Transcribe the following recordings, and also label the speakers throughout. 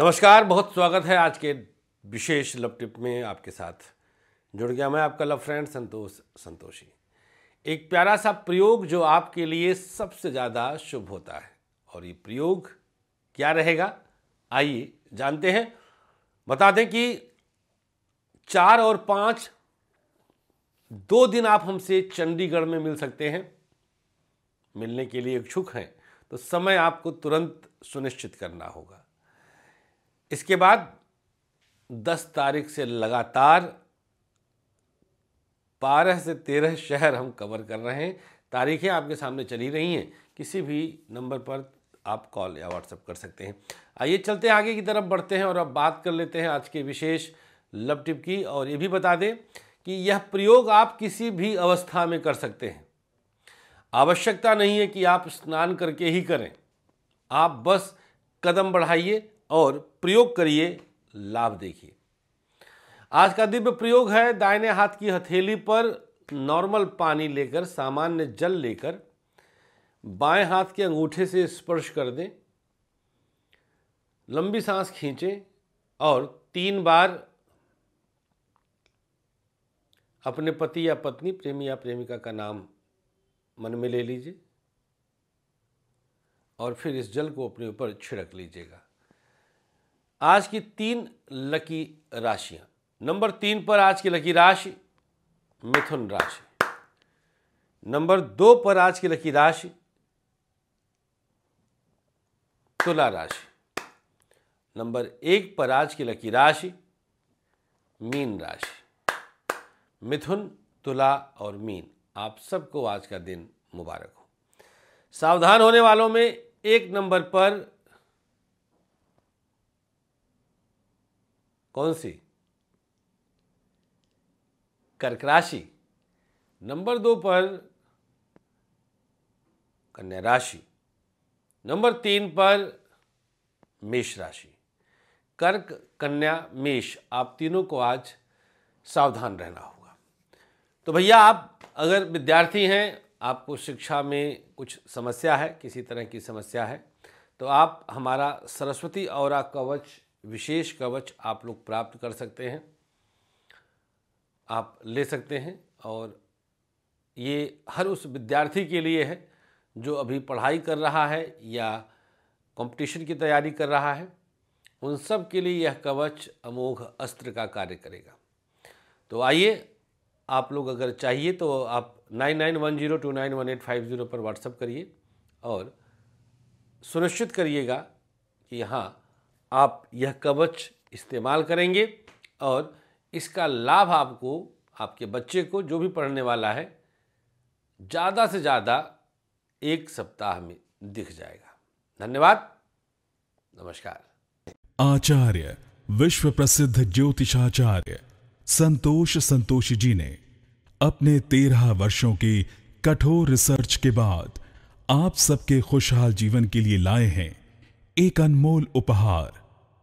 Speaker 1: नमस्कार बहुत स्वागत है आज के विशेष लव टिप में आपके साथ जुड़ गया मैं आपका लव फ्रेंड संतोष संतोषी एक प्यारा सा प्रयोग जो आपके लिए सबसे ज़्यादा शुभ होता है और ये प्रयोग क्या रहेगा आइए जानते हैं बता दें कि चार और पांच दो दिन आप हमसे चंडीगढ़ में मिल सकते हैं मिलने के लिए इच्छुक हैं तो समय आपको तुरंत सुनिश्चित करना होगा इसके बाद 10 तारीख से लगातार 12 से 13 शहर हम कवर कर रहे हैं तारीखें आपके सामने चली रही हैं किसी भी नंबर पर आप कॉल या व्हाट्सएप कर सकते हैं आइए चलते हैं आगे की तरफ बढ़ते हैं और अब बात कर लेते हैं आज के विशेष लव टिप की और ये भी बता दें कि यह प्रयोग आप किसी भी अवस्था में कर सकते हैं आवश्यकता नहीं है कि आप स्नान करके ही करें आप बस कदम बढ़ाइए और प्रयोग करिए लाभ देखिए आज का दिव्य प्रयोग है दाहिने हाथ की हथेली पर नॉर्मल पानी लेकर सामान्य जल लेकर बाएं हाथ के अंगूठे से स्पर्श कर दें लंबी सांस खींचें और तीन बार अपने पति या पत्नी प्रेमी या प्रेमिका का नाम मन में ले लीजिए और फिर इस जल को अपने ऊपर छिड़क लीजिएगा आज की तीन लकी राशियां नंबर तीन पर आज की लकी राशि मिथुन राशि नंबर दो पर आज की लकी राशि तुला राशि नंबर एक पर आज की लकी राशि मीन राशि मिथुन तुला और मीन आप सबको आज का दिन मुबारक हो सावधान होने वालों में एक नंबर पर कौन सी कर्क राशि नंबर दो पर कन्या राशि नंबर तीन पर मेष राशि कर्क कन्या मेष आप तीनों को आज सावधान रहना होगा तो भैया आप अगर विद्यार्थी हैं आपको शिक्षा में कुछ समस्या है किसी तरह की समस्या है तो आप हमारा सरस्वती और कवच विशेष कवच आप लोग प्राप्त कर सकते हैं आप ले सकते हैं और ये हर उस विद्यार्थी के लिए है जो अभी पढ़ाई कर रहा है या कंपटीशन की तैयारी कर रहा है उन सब के लिए यह कवच अमोघ अस्त्र का कार्य करेगा तो आइए आप लोग अगर चाहिए तो आप nine nine one zero two nine one eight five zero पर व्हाट्सअप करिए और सुनिश्चित करिएगा कि हाँ आप यह कवच इस्तेमाल करेंगे और इसका लाभ आपको आपके बच्चे को जो भी पढ़ने वाला है ज़्यादा से ज़्यादा एक सप्ताह में दिख जाएगा धन्यवाद नमस्कार
Speaker 2: आचार्य विश्व प्रसिद्ध ज्योतिषाचार्य संतोष संतोषी जी ने अपने तेरह वर्षों की कठोर रिसर्च के बाद आप सबके खुशहाल जीवन के लिए लाए हैं एक अनमोल उपहार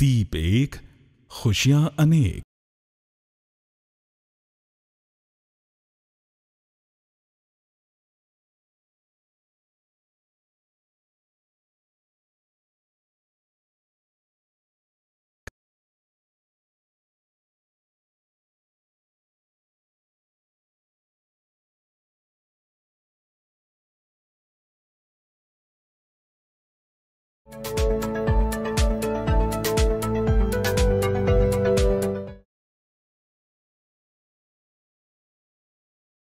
Speaker 2: दीप एक खुशियां अनेक you